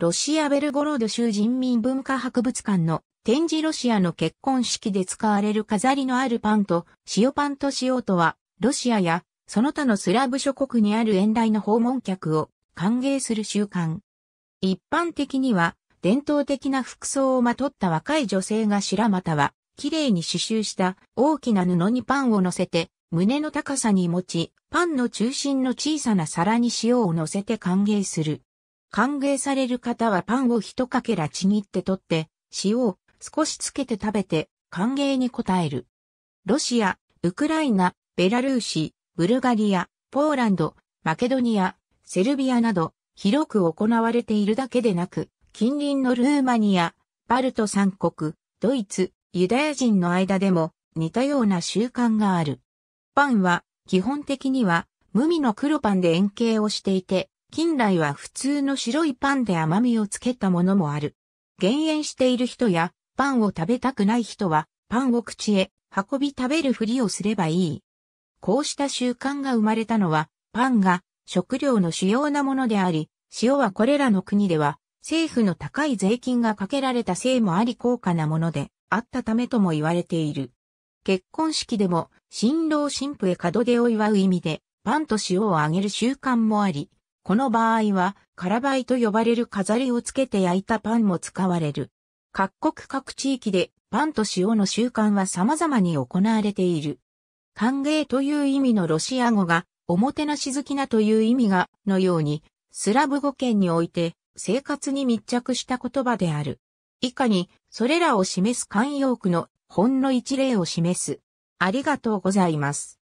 ロシアベルゴロド州人民文化博物館の展示ロシアの結婚式で使われる飾りのあるパンと塩パンと塩とは、ロシアやその他のスラブ諸国にある遠来の訪問客を歓迎する習慣。一般的には伝統的な服装をまとった若い女性が白または綺麗に刺繍した大きな布にパンを乗せて胸の高さに持ち、パンの中心の小さな皿に塩を乗せて歓迎する。歓迎される方はパンを一かけらちぎって取って、塩を少しつけて食べて歓迎に応える。ロシア、ウクライナ、ベラルーシ、ブルガリア、ポーランド、マケドニア、セルビアなど広く行われているだけでなく、近隣のルーマニア、バルト三国、ドイツ、ユダヤ人の間でも似たような習慣がある。パンは基本的には無味の黒パンで円形をしていて、近来は普通の白いパンで甘みをつけたものもある。減塩している人や、パンを食べたくない人は、パンを口へ運び食べるふりをすればいい。こうした習慣が生まれたのは、パンが食料の主要なものであり、塩はこれらの国では、政府の高い税金がかけられたせいもあり高価なものであったためとも言われている。結婚式でも、新郎新婦へ門出を祝う意味で、パンと塩をあげる習慣もあり、この場合は、カラバイと呼ばれる飾りをつけて焼いたパンも使われる。各国各地域でパンと塩の習慣は様々に行われている。歓迎という意味のロシア語が、おもてなし好きなという意味が、のように、スラブ語圏において、生活に密着した言葉である。以下に、それらを示す慣用句の、ほんの一例を示す。ありがとうございます。